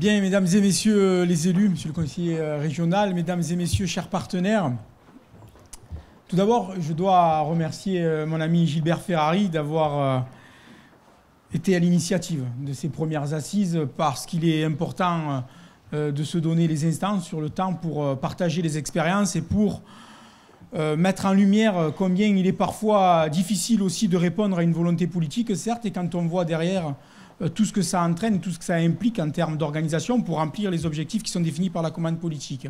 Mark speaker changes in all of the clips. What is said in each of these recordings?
Speaker 1: Bien, mesdames et messieurs euh, les élus, monsieur le conseiller euh, régional, mesdames et messieurs, chers partenaires, tout d'abord, je dois remercier euh, mon ami Gilbert Ferrari d'avoir été à l'initiative de ces premières assises parce qu'il est important de se donner les instances sur le temps pour partager les expériences et pour mettre en lumière combien il est parfois difficile aussi de répondre à une volonté politique, certes, et quand on voit derrière euh, tout ce que ça entraîne, tout ce que ça implique en termes d'organisation pour remplir les objectifs qui sont définis par la commande politique.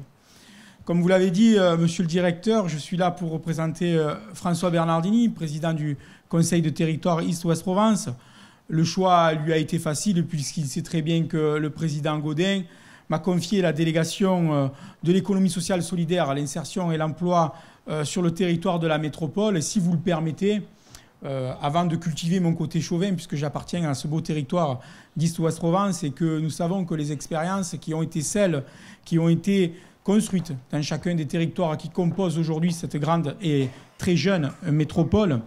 Speaker 1: Comme vous l'avez dit, euh, monsieur le directeur, je suis là pour représenter euh, François Bernardini, président du Conseil de territoire East-Ouest Provence. Le choix lui a été facile puisqu'il sait très bien que le président Gaudin m'a confié la délégation de l'économie sociale solidaire à l'insertion et l'emploi sur le territoire de la métropole. si vous le permettez, euh, avant de cultiver mon côté chauvin, puisque j'appartiens à ce beau territoire d'Ist-Ouest-Provence, et que nous savons que les expériences qui ont été celles qui ont été construites dans chacun des territoires qui composent aujourd'hui cette grande et très jeune métropole, doivent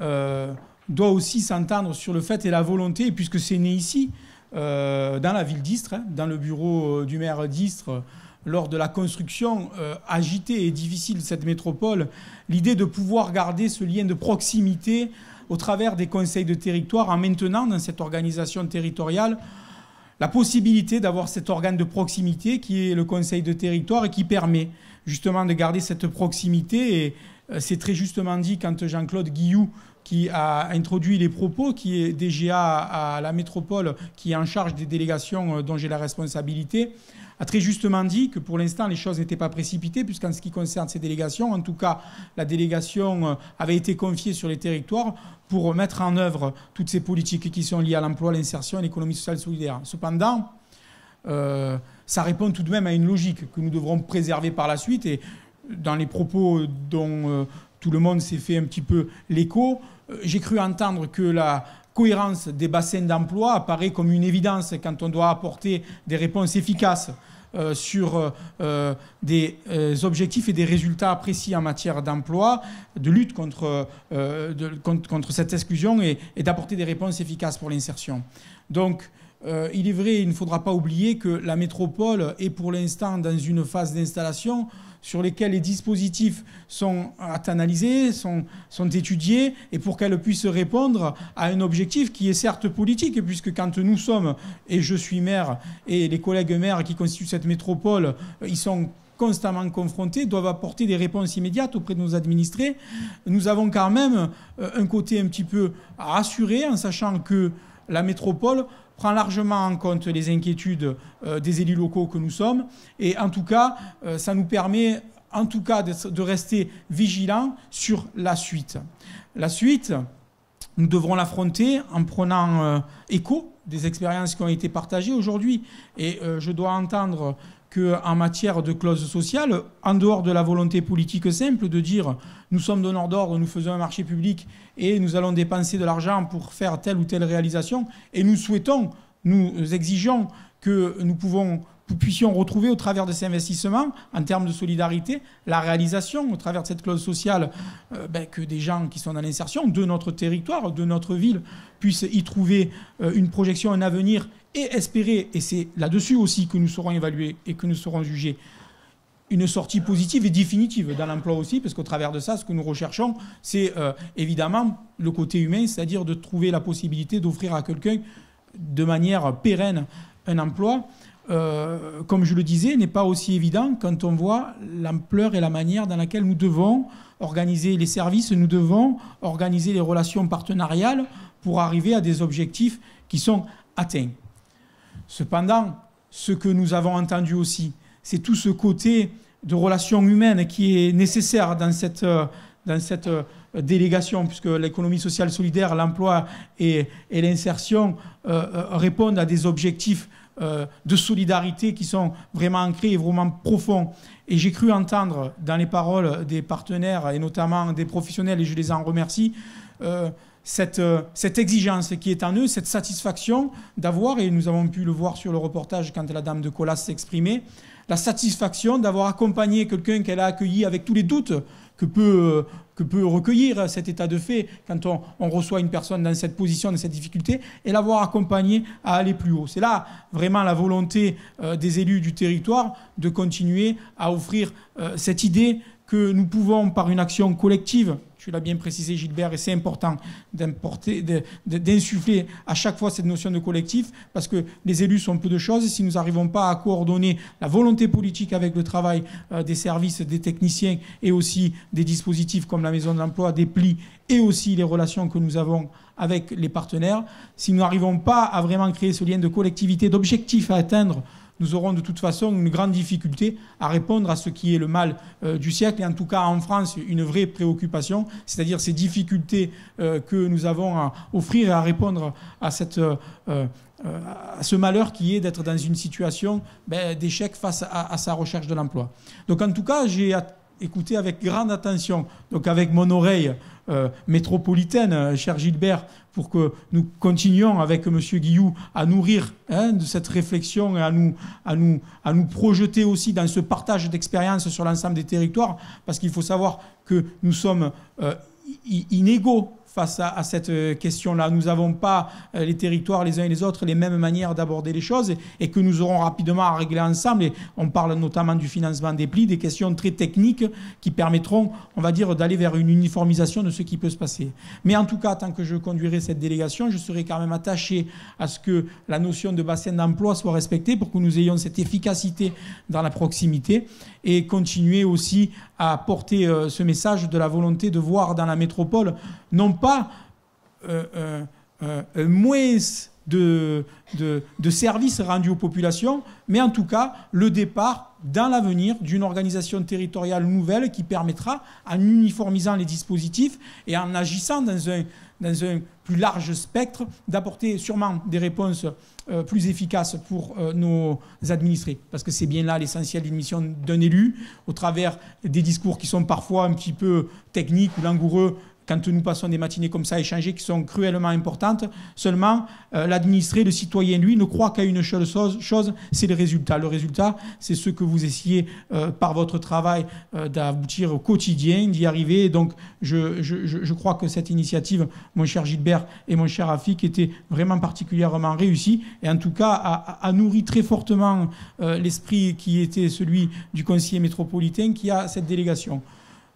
Speaker 1: euh, doit aussi s'entendre sur le fait et la volonté, puisque c'est né ici, euh, dans la ville d'Istre, hein, dans le bureau du maire d'Istre, lors de la construction euh, agitée et difficile de cette métropole, l'idée de pouvoir garder ce lien de proximité au travers des conseils de territoire en maintenant dans cette organisation territoriale la possibilité d'avoir cet organe de proximité qui est le conseil de territoire et qui permet justement de garder cette proximité et euh, c'est très justement dit quand Jean-Claude Guillou, qui a introduit les propos, qui est DGA à la métropole, qui est en charge des délégations euh, dont j'ai la responsabilité, a très justement dit que pour l'instant, les choses n'étaient pas précipitées, puisqu'en ce qui concerne ces délégations, en tout cas, la délégation euh, avait été confiée sur les territoires pour mettre en œuvre toutes ces politiques qui sont liées à l'emploi, l'insertion et l'économie sociale solidaire. Cependant, ça répond tout de même à une logique que nous devrons préserver par la suite. Et dans les propos dont euh, tout le monde s'est fait un petit peu l'écho, euh, j'ai cru entendre que la cohérence des bassins d'emploi apparaît comme une évidence quand on doit apporter des réponses efficaces. Euh, sur des objectifs et des résultats précis en matière d'emploi, de lutte contre, contre, cette exclusion et, et d'apporter des réponses efficaces pour l'insertion. Donc, euh, il est vrai, il ne faudra pas oublier que la métropole est pour l'instant dans une phase d'installation sur lesquelles les dispositifs sont analysés, sont, sont étudiés, et pour qu'elle puisse répondre à un objectif qui est certes politique, puisque quand nous sommes, et je suis maire, et les collègues maires qui constituent cette métropole, ils sont constamment confrontés, doivent apporter des réponses immédiates auprès de nos administrés. Nous avons quand même euh, un côté un petit peu rassuré en sachant que la métropole prend largement en compte les inquiétudes euh, des élus locaux que nous sommes. Et en tout cas, euh, ça nous permet en tout cas de, de rester vigilants sur la suite. La suite, nous devrons l'affronter en prenant euh, écho des expériences qui ont été partagées aujourd'hui. Et euh, je dois entendre qu'en matière de clause sociale, en dehors de la volonté politique simple de dire nous sommes donneurs d'ordre, nous faisons un marché public et nous allons dépenser de l'argent pour faire telle ou telle réalisation, et nous souhaitons, nous exigeons que nous pouvons puissions retrouver au travers de ces investissements, en termes de solidarité, la réalisation au travers de cette clause sociale euh, ben, que des gens qui sont dans l'insertion de notre territoire, de notre ville, puissent y trouver euh, une projection, un avenir et espérer, et c'est là-dessus aussi que nous serons évalués et que nous serons jugés, une sortie positive et définitive dans l'emploi aussi, parce qu'au travers de ça, ce que nous recherchons, c'est euh, évidemment le côté humain, c'est-à-dire de trouver la possibilité d'offrir à quelqu'un de manière pérenne un emploi. Euh, comme je le disais, n'est pas aussi évident quand on voit l'ampleur et la manière dans laquelle nous devons organiser les services, nous devons organiser les relations partenariales pour arriver à des objectifs qui sont atteints. Cependant, ce que nous avons entendu aussi, c'est tout ce côté de relations humaines qui est nécessaire dans cette, dans cette euh, délégation, puisque l'économie sociale solidaire, l'emploi et, l'insertion euh, répondent à des objectifs euh, de solidarité qui sont vraiment ancrés et vraiment profonds. Et j'ai cru entendre dans les paroles des partenaires et notamment des professionnels, et je les en remercie, euh, cette, euh, cette, exigence qui est en eux, cette satisfaction d'avoir, et nous avons pu le voir sur le reportage quand la dame de Colas s'exprimait, la satisfaction d'avoir accompagné quelqu'un qu'elle a accueilli avec tous les doutes que peut que peut recueillir cet état de fait quand on, reçoit une personne dans cette position, dans cette difficulté, et l'avoir accompagnée à aller plus haut. C'est là vraiment la volonté euh, des élus du territoire de continuer à offrir euh, cette idée que nous pouvons, par une action collective, tu l'as bien précisé Gilbert, et c'est important d'insuffler à chaque fois cette notion de collectif, parce que les élus sont peu de choses, si nous n'arrivons pas à coordonner la volonté politique avec le travail euh, des services, des techniciens, et aussi des dispositifs comme la maison de l'emploi, des plis, et aussi les relations que nous avons avec les partenaires, si nous n'arrivons pas à vraiment créer ce lien de collectivité, d'objectifs à atteindre, nous aurons de toute façon une grande difficulté à répondre à ce qui est le mal euh, du siècle, et en tout cas en France, une vraie préoccupation, c'est-à-dire ces difficultés euh, que nous avons à offrir et à répondre à cette... Euh, à ce malheur qui est d'être dans une situation ben, d'échec face à, à, sa recherche de l'emploi. Donc en tout cas, j'ai Écoutez avec grande attention, donc avec mon oreille euh, métropolitaine, euh, cher Gilbert, pour que nous continuions avec M. Guillou à nourrir hein, de cette réflexion et à nous, à, nous, à nous projeter aussi dans ce partage d'expériences sur l'ensemble des territoires, parce qu'il faut savoir que nous sommes euh, inégaux face à, cette euh, question-là. Nous n'avons pas, euh, les territoires, les uns et les autres, les mêmes manières d'aborder les choses et, que nous aurons rapidement à régler ensemble. Et on parle notamment du financement des plis, des questions très techniques qui permettront, on va dire, d'aller vers une uniformisation de ce qui peut se passer. Mais en tout cas, tant que je conduirai cette délégation, je serai quand même attaché à ce que la notion de bassin d'emploi soit respectée pour que nous ayons cette efficacité dans la proximité et continuer aussi à porter euh, ce message de la volonté de voir dans la métropole, non pas euh, euh, euh, euh, moins de, services rendus aux populations, mais en tout cas le départ dans l'avenir d'une organisation territoriale nouvelle qui permettra, en uniformisant les dispositifs et en agissant dans un, plus large spectre, d'apporter sûrement des réponses euh, plus efficaces pour nos administrés. Parce que c'est bien là l'essentiel d'une mission d'un élu, au travers des discours qui sont parfois un petit peu techniques ou langoureux quand nous passons des matinées comme ça à échanger, qui sont cruellement importantes. Seulement, euh, l'administré, le citoyen, lui, ne croit qu'à une seule chose, c'est le résultat. Le résultat, c'est ce que vous essayez euh, par votre travail euh, d'aboutir au quotidien, d'y arriver. donc, je, crois que cette initiative, mon cher Gilbert et mon cher Afik, était vraiment particulièrement réussie et en tout cas a nourri très fortement l'esprit qui était celui du conseiller métropolitain qui a cette délégation.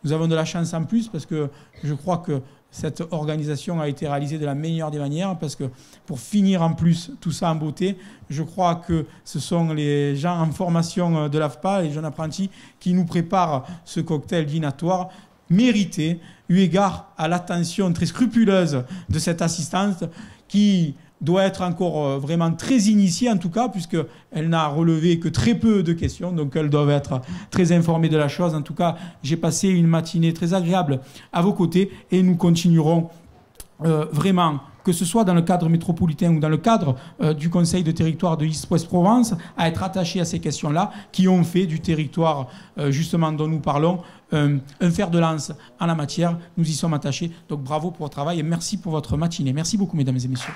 Speaker 1: Nous avons de la chance en plus parce que je crois que cette organisation a été réalisée de la meilleure des manières parce que pour finir en plus tout ça en beauté, je crois que ce sont les gens en formation euh, de l'AFPA, les jeunes apprentis, qui nous préparent ce cocktail dînatoire mérité eu égard à l'attention très scrupuleuse de cette assistante qui doit être encore euh, vraiment très initiée, en tout cas, puisqu'elle n'a relevé que très peu de questions, donc elle doit être très informée de la chose. En tout cas, j'ai passé une matinée très agréable à vos côtés et nous continuerons euh, vraiment que ce soit dans le cadre métropolitain ou dans le cadre euh, du Conseil de territoire de east Provence, à être attaché à ces questions-là, qui ont fait du territoire justement dont nous parlons un fer de lance en la matière. Nous y sommes attachés. Donc bravo pour votre travail et merci pour votre matinée. Merci beaucoup, mesdames et messieurs.